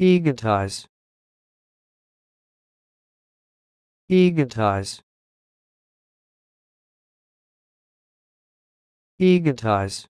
Egotize. Egotize. Egotize.